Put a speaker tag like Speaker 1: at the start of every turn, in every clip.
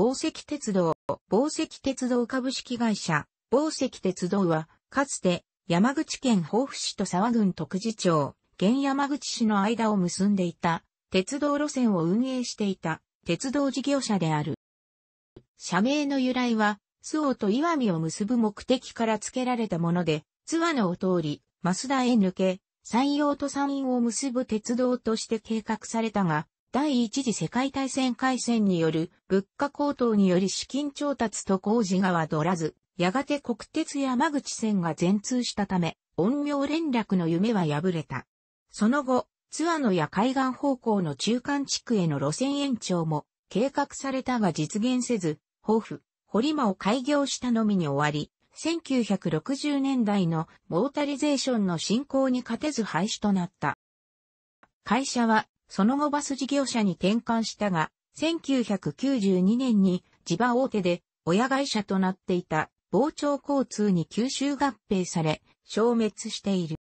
Speaker 1: 宝石鉄道、宝石鉄道株式会社、宝石鉄道は、かつて、山口県防府市と沢郡徳次町、現山口市の間を結んでいた、鉄道路線を運営していた、鉄道事業者である。社名の由来は、津尾と岩見を結ぶ目的から付けられたもので、津和のを通り、増田へ抜け、山陽と山陰を結ぶ鉄道として計画されたが、第一次世界大戦開戦による物価高騰により資金調達と工事がはどらず、やがて国鉄山口線が全通したため、陰陽連絡の夢は破れた。その後、津和野や海岸方向の中間地区への路線延長も計画されたが実現せず、抱負、堀間を開業したのみに終わり、1960年代のモータリゼーションの進行に勝てず廃止となった。会社はその後バス事業者に転換したが、1992年に地場大手で親会社となっていた傍聴交通に吸収合併され、消滅している。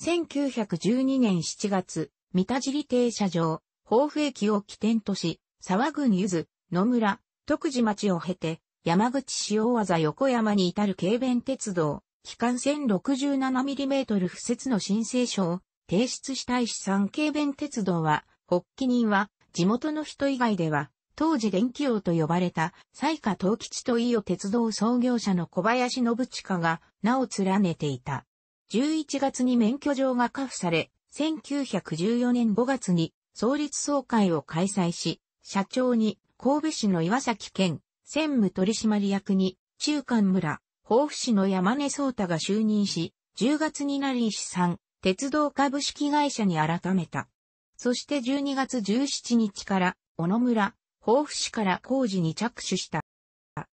Speaker 1: 1912年7月、三田尻停車場、豊富駅を起点とし、沢郡ゆず、野村、徳地町を経て、山口塩技横山に至る軽便鉄道、機関線6 7 m m 付設の申請書を提出した資産経弁鉄道は、発起人は、地元の人以外では、当時電気王と呼ばれた、西下東吉と伊予鉄道創業者の小林信親が、名を連ねていた。11月に免許状が下付され、1914年5月に創立総会を開催し、社長に神戸市の岩崎県専務取締役に中間村、豊府市の山根聡太が就任し、10月になり資産、鉄道株式会社に改めた。そして12月17日から、小野村、甲府市から工事に着手した。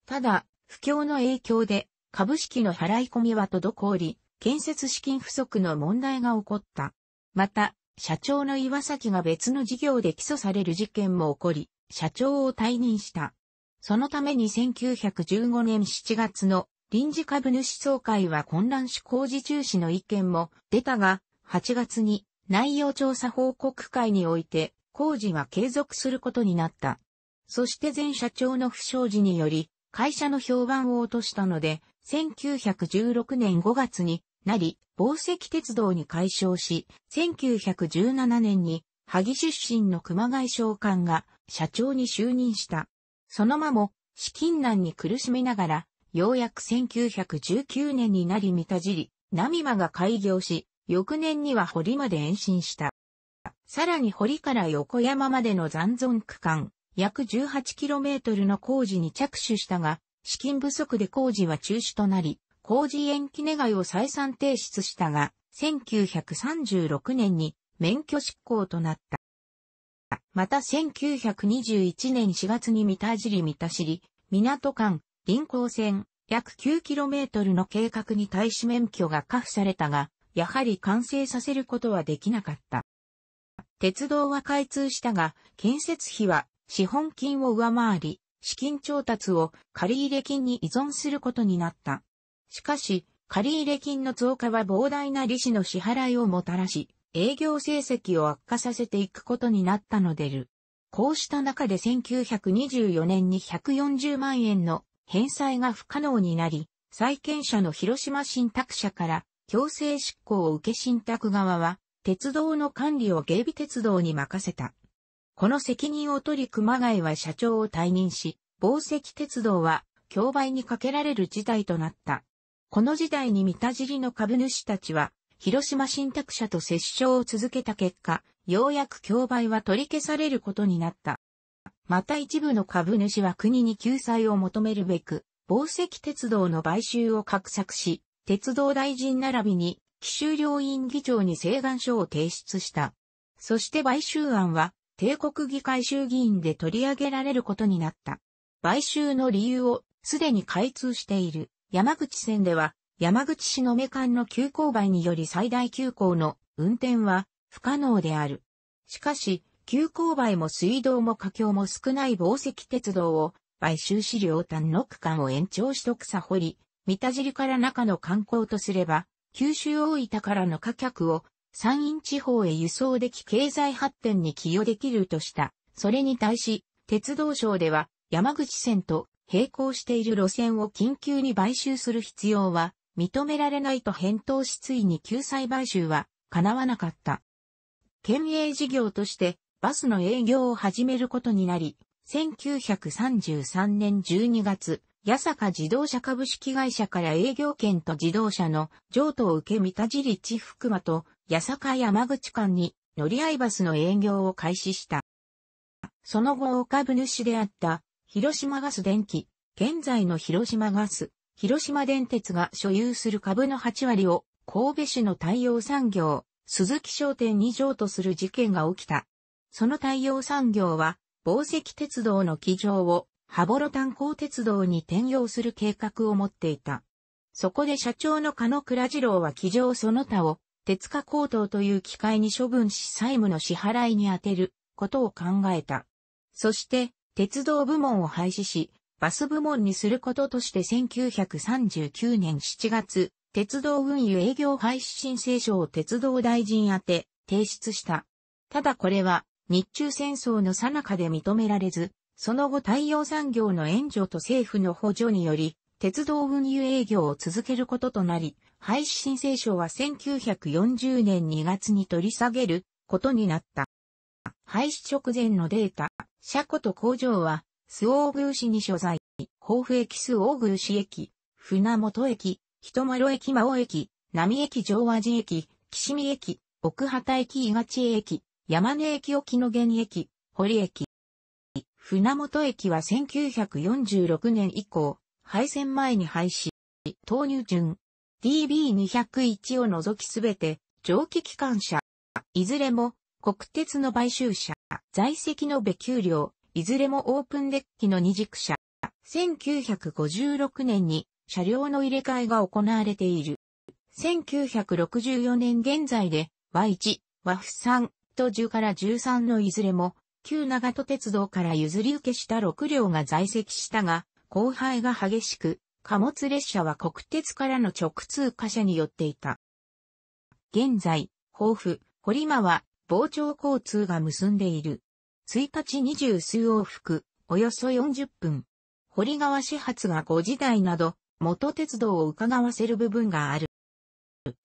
Speaker 1: ただ、不況の影響で、株式の払い込みは滞り、建設資金不足の問題が起こった。また、社長の岩崎が別の事業で起訴される事件も起こり、社長を退任した。そのために1915年7月の臨時株主総会は混乱し工事中止の意見も出たが、8月に内容調査報告会において工事は継続することになった。そして前社長の不祥事により、会社の評判を落としたので、1916年5月になり、宝石鉄道に改称し、1917年に、萩出身の熊谷商館が社長に就任した。そのまま資金難に苦しめながらようやく1919年になり三田尻、波間が開業し、翌年には堀まで延伸した。さらに堀から横山までの残存区間、約 18km の工事に着手したが、資金不足で工事は中止となり、工事延期願いを再三提出したが、1936年に免許執行となった。また1921年4月に三田尻三田尻、港間、臨行線、約 9km の計画に対し免許が可付されたが、やはり完成させることはできなかった。鉄道は開通したが、建設費は資本金を上回り、資金調達を借入金に依存することになった。しかし、借入金の増加は膨大な利子の支払いをもたらし、営業成績を悪化させていくことになったのでる。こうした中で1924年に140万円の返済が不可能になり、債権者の広島信託者から強制執行を受け信託側は、鉄道の管理を芸備鉄道に任せた。この責任を取り熊谷は社長を退任し、防石鉄道は競売にかけられる事態となった。この事態に三田尻の株主たちは、広島信託者と折衝を続けた結果、ようやく競売は取り消されることになった。また一部の株主は国に救済を求めるべく、宝石鉄道の買収を画策し、鉄道大臣並びに、奇州両院議長に請願書を提出した。そして買収案は、帝国議会衆議院で取り上げられることになった。買収の理由を、すでに開通している、山口線では、山口市の目間の急勾配により最大急行の運転は不可能である。しかし、急勾配も水道も架橋も少ない防石鉄道を、買収資料端の区間を延長しとくさ掘り、三田尻から中の観光とすれば、九州大分からの価客を山陰地方へ輸送でき経済発展に寄与できるとした。それに対し、鉄道省では山口線と並行している路線を緊急に買収する必要は認められないと返答しついに救済買収は叶わなかった。県営事業としてバスの営業を始めることになり、1933年12月、八坂自動車株式会社から営業権と自動車の譲渡を受け三田尻地福間と八坂山口間に乗り合いバスの営業を開始した。その後株主であった広島ガス電機、現在の広島ガス、広島電鉄が所有する株の8割を神戸市の太陽産業、鈴木商店に譲渡する事件が起きた。その対応産業は、紡績鉄道の機場を、羽幌炭鉱鉄道に転用する計画を持っていた。そこで社長の鹿野倉次郎は機場その他を、鉄化高等という機会に処分し債務の支払いに充てることを考えた。そして、鉄道部門を廃止し、バス部門にすることとして1939年7月、鉄道運輸営業廃止申請書を鉄道大臣宛て提出した。ただこれは日中戦争の最中で認められず、その後太陽産業の援助と政府の補助により、鉄道運輸営業を続けることとなり、廃止申請書は1940年2月に取り下げることになった。廃止直前のデータ、車庫と工場は、スオーグー市に所在、豊富駅スオーグー市駅、船本駅、人丸駅魔王駅、波駅上和寺駅、岸見駅、奥畑駅伊賀地駅、山根駅沖の現駅、堀駅。船本駅は1946年以降、廃線前に廃止、投入順、DB201 を除きすべて、蒸気機関車、いずれも国鉄の買収車、在籍の別給料、いずれもオープンデッキの二軸車、1956年に車両の入れ替えが行われている。1964年現在で Y1、和府3、ト10から13のいずれも、旧長戸鉄道から譲り受けした6両が在籍したが、後輩が激しく、貨物列車は国鉄からの直通貨車によっていた。現在、豊富、堀間は、傍聴交通が結んでいる。1日20数往復、およそ40分。堀川始発が5時台など、元鉄道を伺わせる部分がある。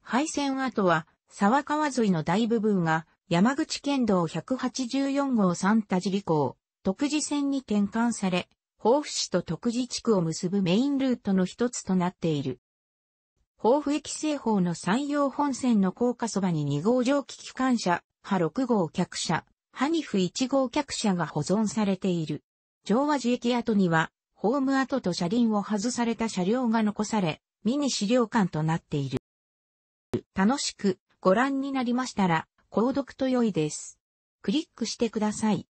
Speaker 1: 廃線跡は、沢川沿いの大部分が、山口県道184号三田尻港、徳次線に転換され、豊府市と徳次地区を結ぶメインルートの一つとなっている。豊府駅西方の山陽本線の高架そばに2号蒸気機関車、波6号客車、ハニフ1号客車が保存されている。上和寺駅跡には、ホーム跡と車輪を外された車両が残され、ミニ資料館となっている。楽しくご覧になりましたら、購読と良いです。クリックしてください。